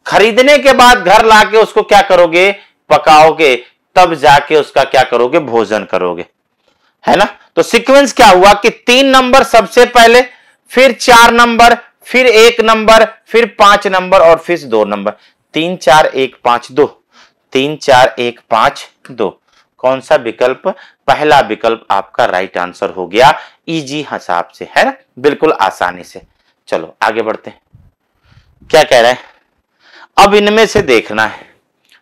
खरीदने के बाद घर लाके उसको क्या करोगे पकाओगे तब जाके उसका क्या करोगे भोजन करोगे है ना तो सीक्वेंस क्या हुआ कि तीन नंबर सबसे पहले फिर चार नंबर फिर एक नंबर फिर पांच नंबर और फिर दो नंबर तीन चार एक पांच दो तीन चार एक पांच दो कौन सा विकल्प पहला विकल्प आपका राइट आंसर हो गया इजी हिसाब से है ना बिल्कुल आसानी से चलो आगे बढ़ते हैं क्या कह रहे हैं अब इनमें से देखना है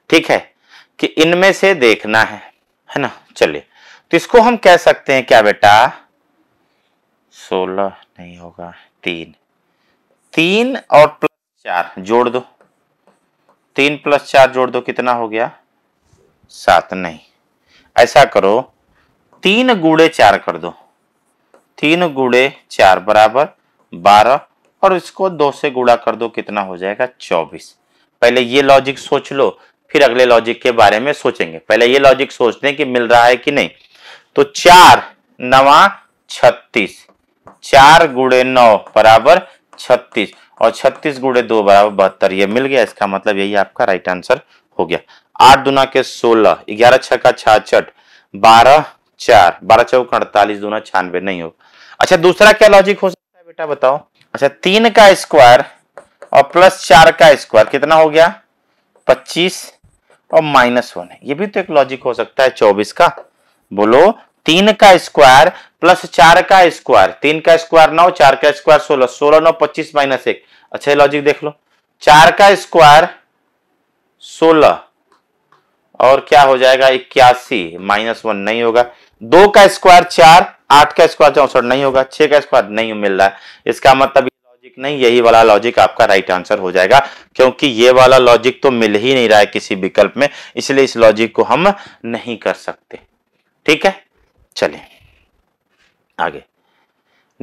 ठीक है कि इनमें से देखना है है ना चलिए तो इसको हम कह सकते हैं क्या बेटा सोलह नहीं होगा तीन तीन और प्लस चार जोड़ दो तीन प्लस चार जोड़ दो कितना हो गया सात नहीं ऐसा करो तीन गुड़े चार कर दो तीन गुड़े चार बराबर बारह और इसको दो से गुड़ा कर दो कितना हो जाएगा चौबीस पहले ये लॉजिक सोच लो फिर अगले लॉजिक के बारे में सोचेंगे पहले ये लॉजिक सोचते कि मिल रहा है कि नहीं तो चार नवा छत्तीस चार गुड़े नौ बराबर छत्तीस और छत्तीस गुड़े दो बराबर बहत्तर ये मिल गया इसका मतलब यही आपका राइट आंसर हो गया आठ दुना के सोलह ग्यारह छह का छाछठ बारह चार बारह चौक अड़तालीस दुना छियानवे नहीं हो अच्छा दूसरा क्या लॉजिक हो सकता है बेटा बताओ अच्छा तीन का स्क्वायर और प्लस चार का स्क्वायर कितना हो गया पच्चीस और माइनस वन ये भी तो एक लॉजिक हो सकता है चौबीस का बोलो तीन का स्क्वायर प्लस चार का स्क्वायर तीन का स्क्वायर नौ चार का स्क्वायर सोलह सोलह नौ पच्चीस माइनस एक अच्छा लॉजिक देख लो चार का स्क्वायर सोलह और क्या हो जाएगा इक्यासी माइनस वन नहीं होगा दो का स्क्वायर चार आठ का स्क्वायर चौसठ नहीं होगा छह का स्क्वायर नहीं मिल रहा है इसका मतलब लॉजिक नहीं यही वाला लॉजिक आपका राइट आंसर हो जाएगा क्योंकि ये वाला लॉजिक तो मिल ही नहीं रहा है किसी विकल्प में इसलिए इस लॉजिक को हम नहीं कर सकते ठीक है चलिए आगे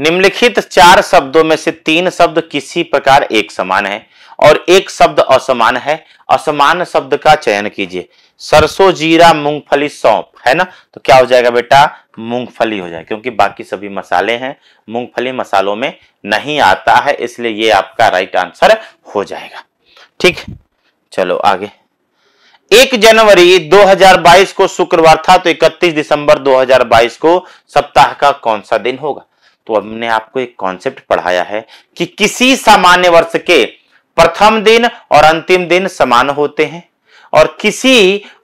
निम्नलिखित चार शब्दों में से तीन शब्द किसी प्रकार एक समान है और एक शब्द असमान है असमान शब्द का चयन कीजिए सरसों जीरा मूंगफली सौंप है ना तो क्या हो जाएगा बेटा मूंगफली हो जाएगा क्योंकि बाकी सभी मसाले हैं मूंगफली मसालों में नहीं आता है इसलिए ये आपका राइट आंसर हो जाएगा ठीक चलो आगे एक जनवरी 2022 को शुक्रवार था तो 31 दिसंबर 2022 को सप्ताह का कौन सा दिन होगा तो हमने आपको एक कॉन्सेप्ट पढ़ाया है कि किसी सामान्य वर्ष के प्रथम दिन और अंतिम दिन समान होते हैं और किसी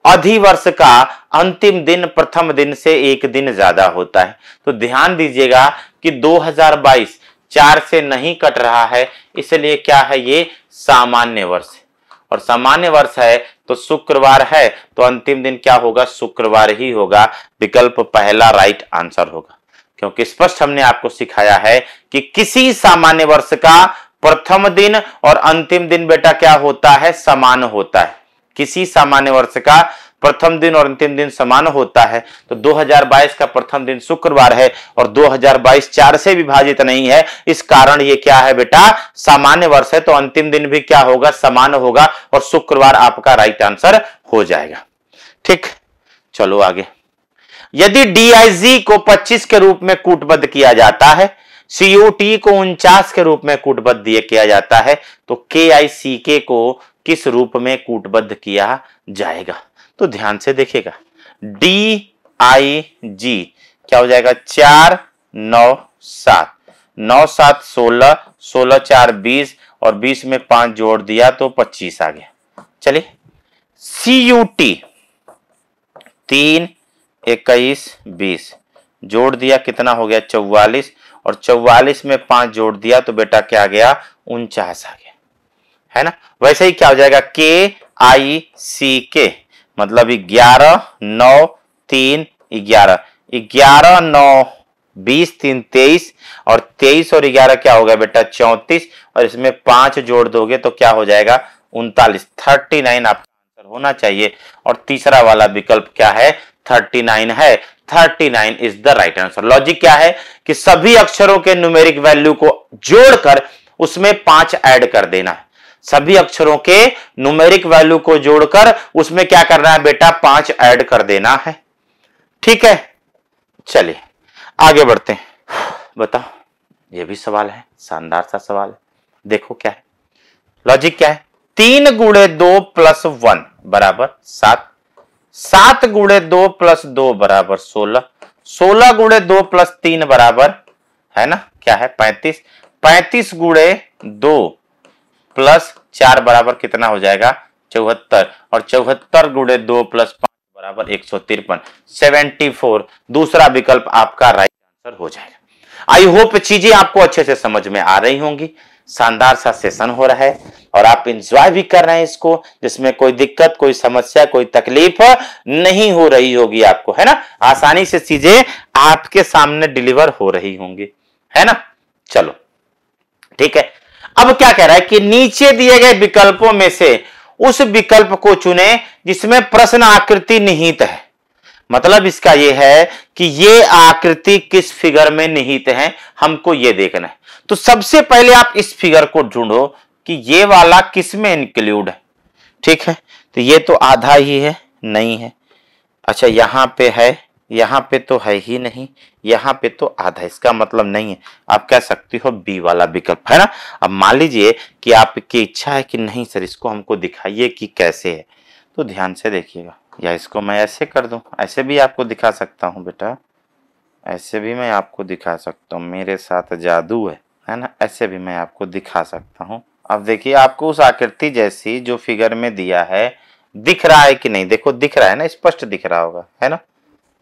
अधिवर्ष का अंतिम दिन प्रथम दिन से एक दिन ज्यादा होता है तो ध्यान दीजिएगा कि 2022 चार से नहीं कट रहा है इसलिए क्या है ये सामान्य वर्ष और सामान्य वर्ष है तो शुक्रवार है तो अंतिम दिन क्या होगा शुक्रवार ही होगा विकल्प पहला राइट आंसर होगा क्योंकि स्पष्ट हमने आपको सिखाया है कि किसी सामान्य वर्ष का प्रथम दिन और अंतिम दिन बेटा क्या होता है समान होता है किसी सामान्य वर्ष का प्रथम दिन और अंतिम दिन समान होता है तो 2022 का प्रथम दिन शुक्रवार है और 2022 चार से विभाजित नहीं है इस कारण ये क्या है बेटा सामान्य वर्ष है तो अंतिम दिन भी क्या होगा समान होगा और शुक्रवार आपका राइट आंसर हो जाएगा ठीक चलो आगे यदि डीआईजी को 25 के रूप में कूटबद्ध किया जाता है सीयूटी को उनचास के रूप में कूटबद्ध किया जाता है तो के को किस रूप में कूटबद्ध किया जाएगा तो ध्यान से देखिएगा डी आई जी क्या हो जाएगा चार नौ सात नौ सात सोलह सोलह चार बीस और बीस में पांच जोड़ दिया तो पच्चीस आ गया चलिए सी यू टी तीन इक्कीस बीस जोड़ दिया कितना हो गया चौवालीस और चौवालीस में पांच जोड़ दिया तो बेटा क्या गया उनचास आ गया है ना वैसे ही क्या हो जाएगा के आई सी के मतलब ग्यारह नौ तीन ग्यारह ग्यारह नौ बीस तीन तेईस और तेईस और ग्यारह क्या होगा बेटा चौंतीस और इसमें पांच जोड़ दोगे तो क्या हो जाएगा उनतालीस थर्टी नाइन आपका आंसर होना चाहिए और तीसरा वाला विकल्प क्या है थर्टी नाइन है thirty nine is the right answer logic क्या है कि सभी अक्षरों के न्यूमेरिक वैल्यू को जोड़कर उसमें पांच ऐड कर देना है सभी अक्षरों के नुमेरिक वैल्यू को जोड़कर उसमें क्या करना है बेटा पांच ऐड कर देना है ठीक है चलिए आगे बढ़ते हैं बताओ ये भी सवाल है शानदार सा सवाल है देखो क्या है लॉजिक क्या है तीन गुड़े दो प्लस वन बराबर सात सात गुड़े दो प्लस दो बराबर सोलह सोलह गुड़े दो प्लस तीन बराबर है ना क्या है पैंतीस पैंतीस गुड़े दो प्लस चार बराबर कितना हो जाएगा चौहत्तर और चौहत्तर गुड़े दो प्लस पांच बराबर एक सौ तिरपन सेवेंटी फोर दूसरा विकल्प आपका राइट आंसर हो जाएगा आई होप चीजें आपको अच्छे से समझ में आ रही होंगी शानदार सा सेशन हो रहा है और आप इंजॉय भी कर रहे हैं इसको जिसमें कोई दिक्कत कोई समस्या कोई तकलीफ नहीं हो रही होगी आपको है ना आसानी से चीजें आपके सामने डिलीवर हो रही होंगी है ना चलो ठीक है अब क्या कह रहा है कि नीचे दिए गए विकल्पों में से उस विकल्प को चुने जिसमें प्रश्न आकृति निहित है मतलब इसका यह है कि ये आकृति किस फिगर में निहित है हमको ये देखना है तो सबसे पहले आप इस फिगर को ढूंढो कि ये वाला किस में इंक्लूड है ठीक है तो ये तो आधा ही है नहीं है अच्छा यहां पे है यहाँ पे तो है ही नहीं यहाँ पे तो आधा इसका मतलब नहीं है आप कह सकती हो बी वाला विकल्प है ना अब मान लीजिए कि आपकी इच्छा है कि नहीं सर इसको हमको दिखाइए कि कैसे है तो ध्यान से देखिएगा या इसको मैं ऐसे कर दू ऐसे भी आपको दिखा सकता हूँ बेटा ऐसे भी मैं आपको दिखा सकता हूँ मेरे साथ जादू है है ना ऐसे भी मैं आपको दिखा सकता हूँ अब देखिए आपको उस आकृति जैसी जो फिगर में दिया है दिख रहा है कि नहीं देखो दिख रहा है ना स्पष्ट दिख रहा होगा है ना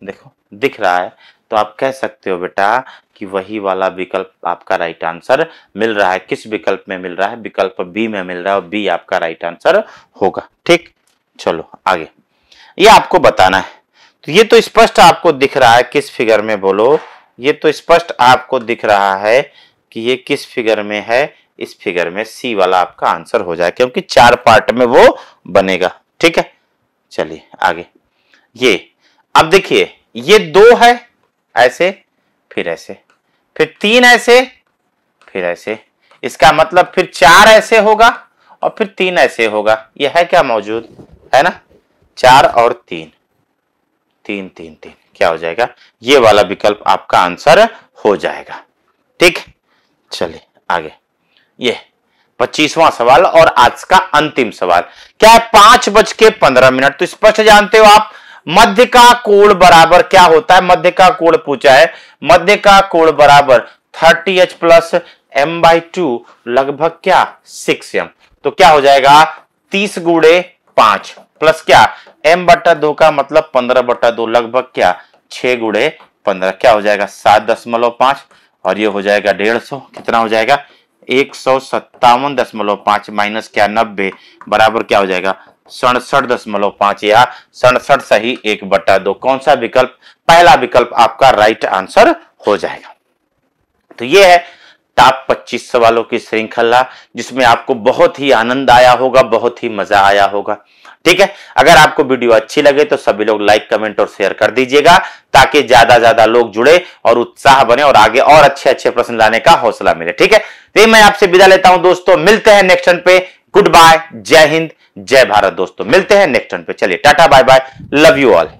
देखो दिख रहा है तो आप कह सकते हो बेटा कि वही वाला विकल्प आपका राइट आंसर मिल रहा है किस विकल्प में मिल रहा है विकल्प बी में मिल रहा है और बी आपका राइट आंसर होगा ठीक चलो आगे ये आपको बताना है तो ये तो स्पष्ट आपको दिख रहा है किस फिगर में बोलो ये तो स्पष्ट आपको दिख रहा है कि ये किस फिगर में है इस फिगर में सी वाला आपका आंसर हो जाए क्योंकि चार पार्ट में वो बनेगा ठीक है चलिए आगे ये अब देखिए ये दो है ऐसे फिर ऐसे फिर तीन ऐसे फिर ऐसे इसका मतलब फिर चार ऐसे होगा और फिर तीन ऐसे होगा यह है क्या मौजूद है ना चार और तीन तीन तीन तीन क्या हो जाएगा ये वाला विकल्प आपका आंसर हो जाएगा ठीक चलिए आगे ये पच्चीसवां सवाल और आज का अंतिम सवाल क्या है पांच बज के पंद्रह मिनट तो स्पष्ट जानते हो आप मध्य का कोण बराबर क्या होता है मध्य का कोण पूछा है मध्य का कोण बराबर thirty H plus M by two लगभग क्या सिक्स एम तो क्या हो जाएगा तीस गुड़े पांच प्लस क्या एम बटा दो का मतलब पंद्रह बटा दो लगभग क्या छह गुड़े पंद्रह क्या हो जाएगा सात दशमलव पांच और ये हो जाएगा डेढ़ सौ कितना हो जाएगा एक सौ सत्तावन दशमलव पांच माइनस क्या नब्बे बराबर क्या हो जाएगा सड़सठ दशमलव पांच या सड़सठ सही एक बट्टा दो कौन सा विकल्प पहला विकल्प आपका राइट आंसर हो जाएगा तो ये है टॉप 25 सवालों की श्रृंखला जिसमें आपको बहुत ही आनंद आया होगा बहुत ही मजा आया होगा ठीक है अगर आपको वीडियो अच्छी लगे तो सभी लोग लाइक कमेंट और शेयर कर दीजिएगा ताकि ज्यादा ज्यादा लोग जुड़े और उत्साह बने और आगे और अच्छे अच्छे प्रश्न लाने का हौसला मिले ठीक है तो मैं आपसे विदा लेता हूं दोस्तों मिलते हैं नेक्स्ट पे गुड बाय जय हिंद जय भारत दोस्तों मिलते हैं नेक्स्ट टर्न पे चलिए tata bye bye love you all